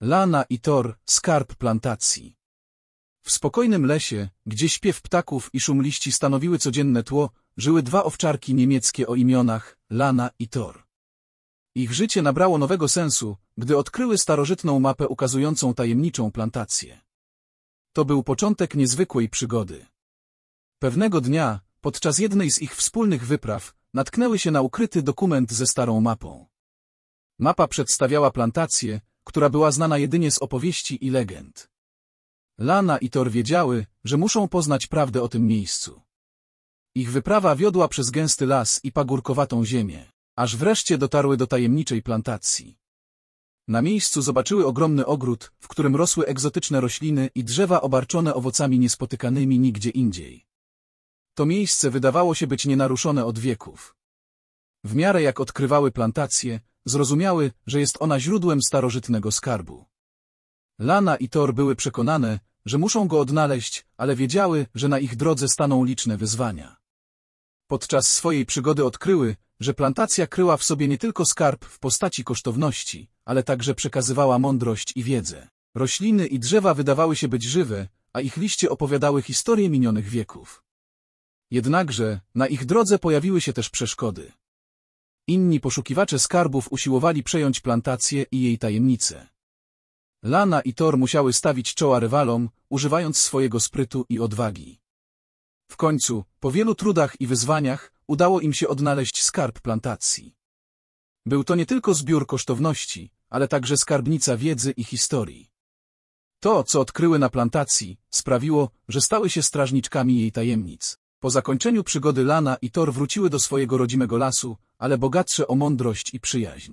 Lana i Tor, skarb plantacji. W spokojnym lesie, gdzie śpiew ptaków i szum liści stanowiły codzienne tło, żyły dwa owczarki niemieckie o imionach Lana i Tor. Ich życie nabrało nowego sensu, gdy odkryły starożytną mapę ukazującą tajemniczą plantację. To był początek niezwykłej przygody. Pewnego dnia, podczas jednej z ich wspólnych wypraw, natknęły się na ukryty dokument ze starą mapą. Mapa przedstawiała plantację, która była znana jedynie z opowieści i legend. Lana i Thor wiedziały, że muszą poznać prawdę o tym miejscu. Ich wyprawa wiodła przez gęsty las i pagórkowatą ziemię, aż wreszcie dotarły do tajemniczej plantacji. Na miejscu zobaczyły ogromny ogród, w którym rosły egzotyczne rośliny i drzewa obarczone owocami niespotykanymi nigdzie indziej. To miejsce wydawało się być nienaruszone od wieków. W miarę jak odkrywały plantacje, zrozumiały, że jest ona źródłem starożytnego skarbu. Lana i Thor były przekonane, że muszą go odnaleźć, ale wiedziały, że na ich drodze staną liczne wyzwania. Podczas swojej przygody odkryły, że plantacja kryła w sobie nie tylko skarb w postaci kosztowności, ale także przekazywała mądrość i wiedzę. Rośliny i drzewa wydawały się być żywe, a ich liście opowiadały historie minionych wieków. Jednakże na ich drodze pojawiły się też przeszkody. Inni poszukiwacze skarbów usiłowali przejąć plantację i jej tajemnice. Lana i Thor musiały stawić czoła rywalom, używając swojego sprytu i odwagi. W końcu, po wielu trudach i wyzwaniach, udało im się odnaleźć skarb plantacji. Był to nie tylko zbiór kosztowności, ale także skarbnica wiedzy i historii. To, co odkryły na plantacji, sprawiło, że stały się strażniczkami jej tajemnic. Po zakończeniu przygody Lana i Thor wróciły do swojego rodzimego lasu, ale bogatsze o mądrość i przyjaźń.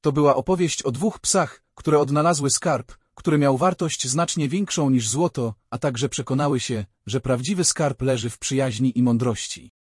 To była opowieść o dwóch psach, które odnalazły skarb, który miał wartość znacznie większą niż złoto, a także przekonały się, że prawdziwy skarb leży w przyjaźni i mądrości.